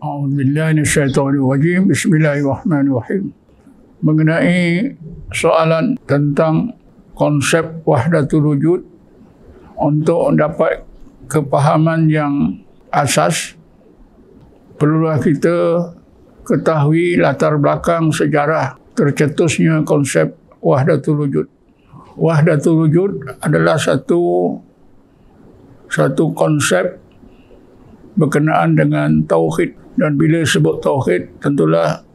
A'udhu billahi syaitanir wajim. Bismillahirrahmanirrahim. Mengenai soalan tentang konsep wahdatul wujud untuk dapat kepahaman yang asas perlulah kita ketahui latar belakang sejarah tercetusnya konsep wahdatul wujud. Wahdatul wujud adalah satu satu konsep berkenaan dengan tauhid dan bila sebut tauhid tentulah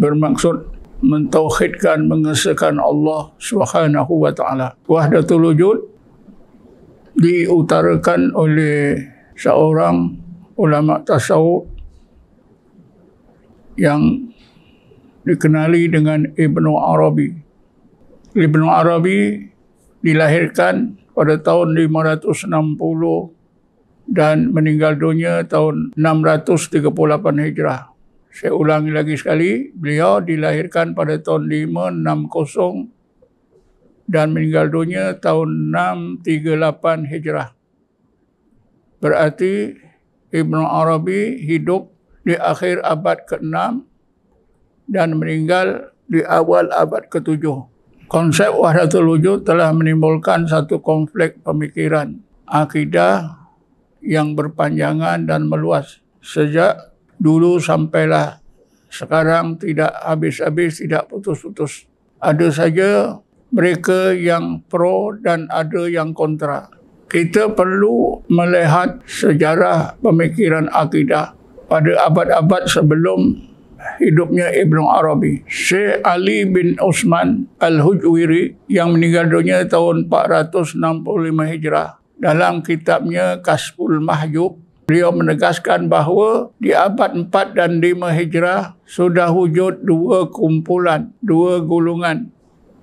bermaksud mentauhidkan mengesahkan Allah Subhanahu wa taala. Wahdatul wujud diutarakan oleh seorang ulama tasawuf yang dikenali dengan Ibnu Arabi. Ibnu Arabi dilahirkan pada tahun dan meninggal dunia tahun 638 Hijrah. Saya ulangi lagi sekali, beliau dilahirkan pada tahun 560 dan meninggal dunia tahun 638 Hijrah. Berarti Ibnu Arabi hidup di akhir abad ke-6 dan meninggal di awal abad ke-7. Konsep wahdatul wujud telah menimbulkan satu konflik pemikiran, akidah, yang berpanjangan dan meluas. Sejak dulu sampailah sekarang tidak habis-habis, tidak putus-putus. Ada saja mereka yang pro dan ada yang kontra. Kita perlu melihat sejarah pemikiran akidah pada abad-abad sebelum hidupnya Ibnu Arabi. Syekh Ali bin Usman Al-Hujwiri yang meninggal dunia tahun 465 Hijrah dalam kitabnya Kasful Mahyub beliau menegaskan bahawa di abad 4 dan 5 Hijrah sudah wujud dua kumpulan, dua gulungan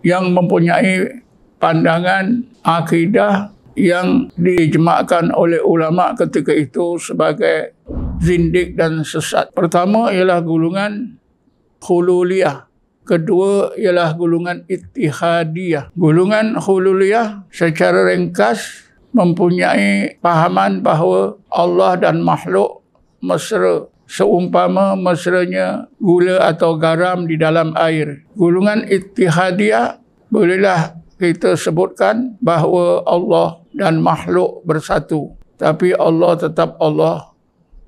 yang mempunyai pandangan akidah yang dijemakkan oleh ulama ketika itu sebagai zindik dan sesat. Pertama ialah gulungan Khululiyah. Kedua ialah gulungan Ittihadiyah. Gulungan Khululiyah secara ringkas mempunyai pahaman bahawa Allah dan makhluk mesra seumpama mesranya gula atau garam di dalam air. Gulungan itihadiyah bolehlah kita sebutkan bahawa Allah dan makhluk bersatu. Tapi Allah tetap Allah,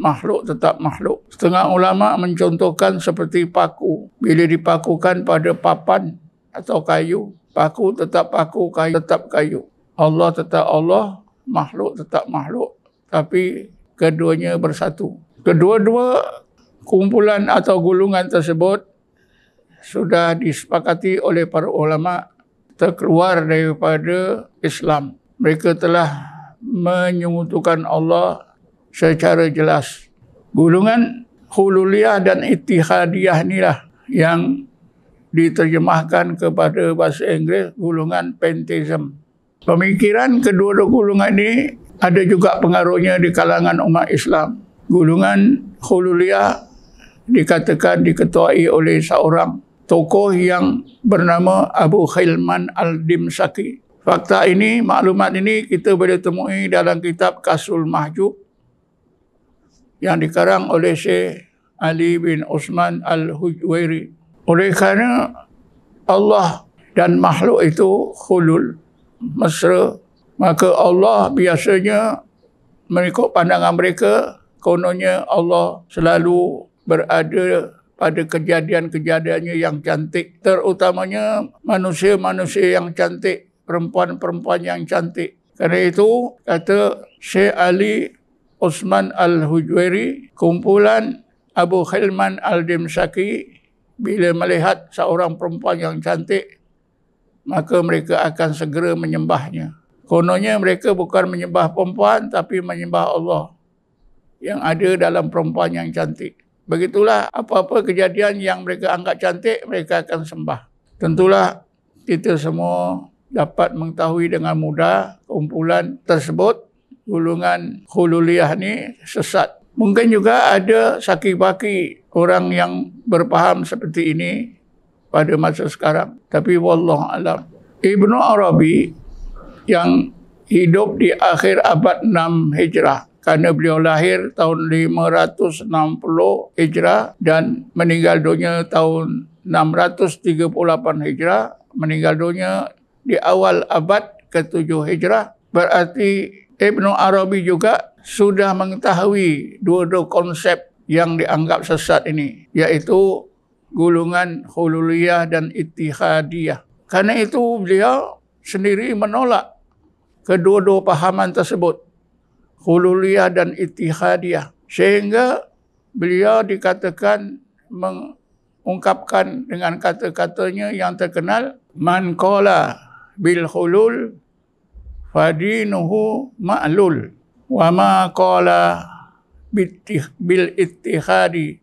makhluk tetap makhluk. Setengah ulama mencontohkan seperti paku. Bila dipakukan pada papan atau kayu, paku tetap paku, kayu tetap kayu. Allah tetap Allah, makhluk tetap makhluk. Tapi keduanya bersatu. Kedua-dua kumpulan atau gulungan tersebut sudah disepakati oleh para ulama terkeluar daripada Islam. Mereka telah menyungutukan Allah secara jelas. Gulungan Hululiyah dan Itihadiyah inilah yang diterjemahkan kepada bahasa Inggeris gulungan Pentheism. Pemikiran kedua-dua gulungan ini ada juga pengaruhnya di kalangan umat Islam. Gulungan Khululiyah dikatakan diketuai oleh seorang tokoh yang bernama Abu Khilman Al-Dimsaki. Fakta ini, maklumat ini kita boleh temui dalam kitab Kasul Mahjub yang dikarang oleh Syekh Ali bin Osman Al-Hujwairi. Oleh kerana Allah dan makhluk itu khulul, mesra, maka Allah biasanya mengikut pandangan mereka, kononnya Allah selalu berada pada kejadian-kejadiannya yang cantik. Terutamanya manusia-manusia yang cantik, perempuan-perempuan yang cantik. Kerana itu, kata Syekh Ali Osman Al-Hujwari, kumpulan Abu Khilman Al-Dimsaki, bila melihat seorang perempuan yang cantik, maka mereka akan segera menyembahnya. Kononnya mereka bukan menyembah perempuan tapi menyembah Allah yang ada dalam perempuan yang cantik. Begitulah apa-apa kejadian yang mereka anggap cantik mereka akan sembah. Tentulah kita semua dapat mengetahui dengan mudah kumpulan tersebut gulungan khululiyah ni sesat. Mungkin juga ada saki-baki orang yang berpaham seperti ini pada masa sekarang. Tapi wallah alam. Ibnu Arabi yang hidup di akhir abad 6 Hijrah karena beliau lahir tahun 560 Hijrah dan meninggal dunia tahun 638 Hijrah, meninggal dunia di awal abad ke-7 Hijrah. Berarti Ibnu Arabi juga sudah mengetahui dua-dua konsep yang dianggap sesat ini, yaitu golongan Hululiyah dan Ittihadiyah. Karena itu beliau sendiri menolak kedua-dua pahaman tersebut, Hululiyah dan Ittihadiyah. Sehingga beliau dikatakan mengungkapkan dengan kata-katanya yang terkenal, Man qala bil khulul, fadinuhu ma'lul wa ma qala bil ittihadi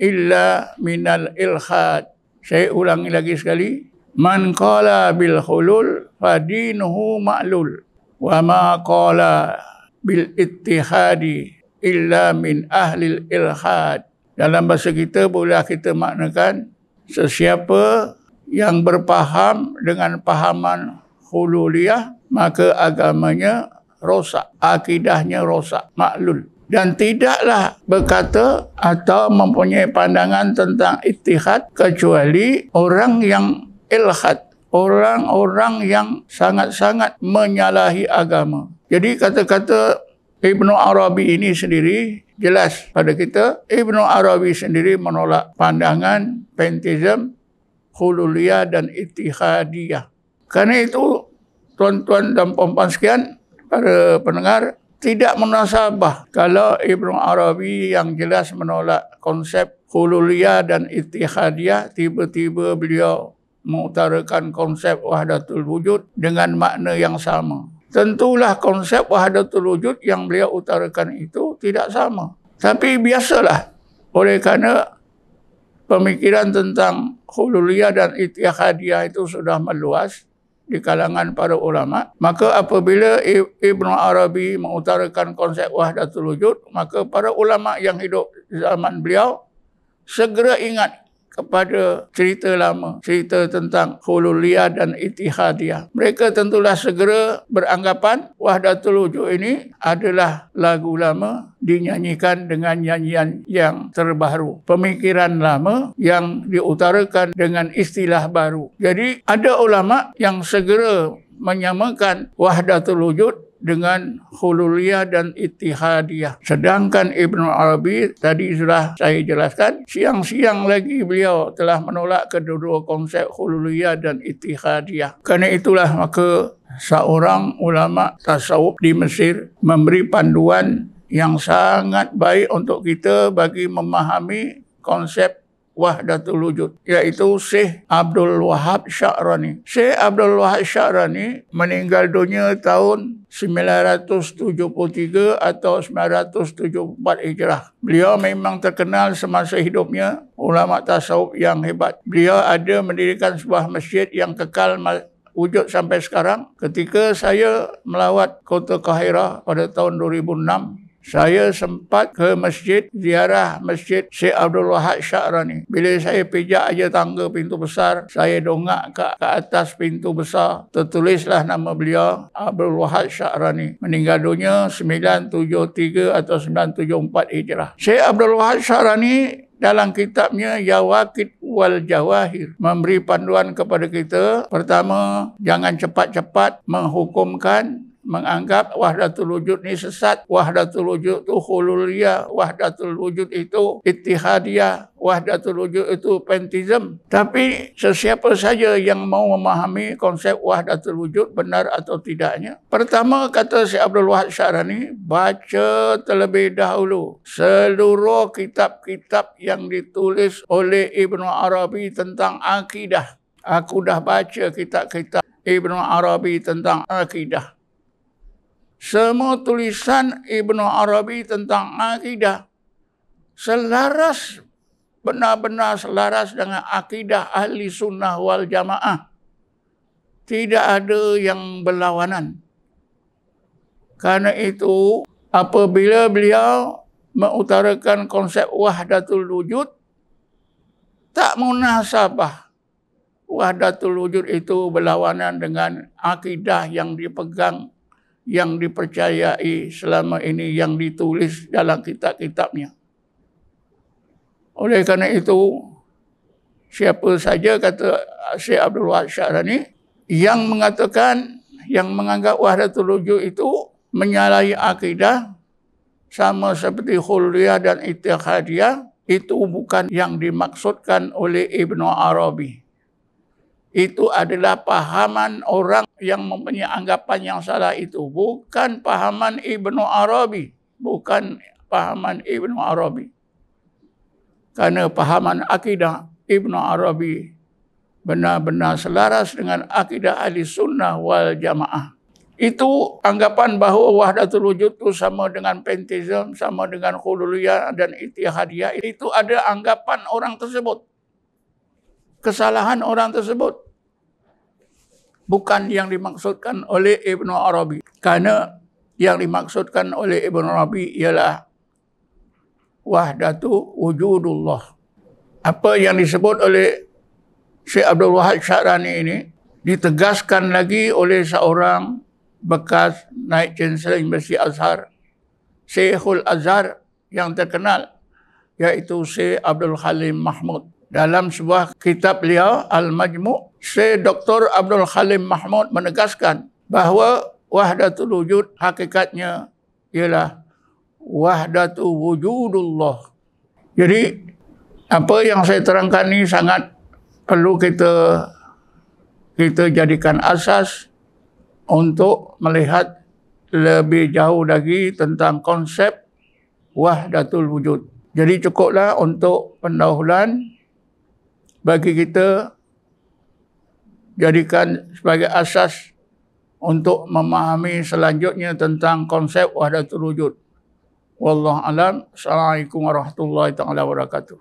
illa minal ilhad. Saya ulangi lagi sekali. Man qala bil khulul fadinuhu ma'lul. Wa ma qala bil ittihadi illa min ahli ilhad. Dalam bahasa kita boleh kita maknakan sesiapa yang berpaham dengan pahaman khululiyah maka agamanya rosak, akidahnya rosak, maklul dan tidaklah berkata atau mempunyai pandangan tentang itihad kecuali orang yang ilhad orang-orang yang sangat-sangat menyalahi agama. Jadi kata-kata Ibnu Arabi ini sendiri jelas pada kita Ibnu Arabi sendiri menolak pandangan pentizm, khululiyah dan ittihadiyah. Karena itu tuan-tuan dan puan-puan sekian para pendengar tidak munasabah. Kalau Ibnu Arabi yang jelas menolak konsep Kululiyah dan Itihadiyah, tiba-tiba beliau mengutarakan konsep Wahdatul Wujud dengan makna yang sama. Tentulah konsep Wahdatul Wujud yang beliau utarakan itu tidak sama. Tapi biasalah oleh kerana pemikiran tentang Kululiyah dan Itihadiyah itu sudah meluas, di kalangan para ulama maka apabila Ibn Arabi mengutarakan konsep wahdatul wujud maka para ulama yang hidup zaman beliau segera ingat kepada cerita lama, cerita tentang Khululiyah dan Itihadiyah. Mereka tentulah segera beranggapan Wahdatul Wujud ini adalah lagu lama dinyanyikan dengan nyanyian yang terbaru. Pemikiran lama yang diutarakan dengan istilah baru. Jadi ada ulama yang segera menyamakan Wahdatul Wujud dengan khululiyah dan itihadiyah. Sedangkan Ibn Arabi tadi sudah saya jelaskan, siang-siang lagi beliau telah menolak kedua konsep khululiyah dan itihadiyah. Karena itulah maka seorang ulama tasawuf di Mesir memberi panduan yang sangat baik untuk kita bagi memahami konsep Wahdatul Wujud iaitu Syekh Abdul Wahab Syahrani. Syekh Abdul Wahab Syahrani meninggal dunia tahun 1900 973 atau 974 Hijrah. Beliau memang terkenal semasa hidupnya ulama tasawuf yang hebat. Beliau ada mendirikan sebuah masjid yang kekal wujud sampai sekarang. Ketika saya melawat kota Kahirah pada tahun 2006, saya sempat ke masjid ziarah masjid Syekh Abdul Wahab Syahrani. Bila saya pijak aja tangga pintu besar, saya dongak ke, ke atas pintu besar, tertulislah nama beliau Abdul Wahab Syahrani. Meninggal dunia 973 atau 974 Hijrah. Syekh Abdul Wahab Syahrani dalam kitabnya Yawakid wal Jawahir memberi panduan kepada kita pertama jangan cepat-cepat menghukumkan menganggap wahdatul wujud ni sesat wahdatul wujud tu hululiyah wahdatul wujud itu ittihadiyah wahdatul wujud itu pentizem. tapi sesiapa saja yang mau memahami konsep wahdatul wujud benar atau tidaknya pertama kata si Abdul Wahad Syarani baca terlebih dahulu seluruh kitab-kitab yang ditulis oleh Ibn Arabi tentang akidah aku dah baca kitab-kitab Ibn Arabi tentang akidah semua tulisan Ibnu Arabi tentang akidah selaras benar-benar selaras dengan akidah ahli sunnah wal jamaah. Tidak ada yang berlawanan. Karena itu, apabila beliau mengutarakan konsep wahdatul wujud, tak munasabah wahdatul wujud itu berlawanan dengan akidah yang dipegang yang dipercayai selama ini yang ditulis dalam kitab-kitabnya. Oleh karena itu, siapa saja kata Syekh Abdul Wahab Syahrani yang mengatakan, yang menganggap wahdatul wujud itu menyalahi akidah sama seperti khuliyah dan itikadiyah itu bukan yang dimaksudkan oleh ibnu Arabi. Itu adalah pahaman orang yang mempunyai anggapan yang salah itu bukan pahaman Ibnu Arabi, bukan pahaman Ibnu Arabi. Karena pahaman akidah Ibnu Arabi benar-benar selaras dengan akidah ahli sunnah wal jamaah. Itu anggapan bahawa wahdatul wujud itu sama dengan pentizm, sama dengan khululiyah dan itihadiyah. Itu ada anggapan orang tersebut. Kesalahan orang tersebut bukan yang dimaksudkan oleh Ibn Arabi. Karena yang dimaksudkan oleh Ibn Arabi ialah wahdatu wujudullah. Apa yang disebut oleh Syekh Abdul Wahab Syahrani ini ditegaskan lagi oleh seorang bekas naik Chancellor Universiti Azhar, Syekhul Azhar yang terkenal yaitu Syekh Abdul Halim Mahmud. Dalam sebuah kitab beliau, Al-Majmu' Syed Dr. Abdul Halim Mahmud menegaskan bahawa wahdatul wujud hakikatnya ialah wahdatul wujudullah. Jadi apa yang saya terangkan ini sangat perlu kita kita jadikan asas untuk melihat lebih jauh lagi tentang konsep wahdatul wujud. Jadi cukuplah untuk pendahuluan bagi kita jadikan sebagai asas untuk memahami selanjutnya tentang konsep wahdatul wujud. Wallahu alam. Assalamualaikum warahmatullahi taala wabarakatuh.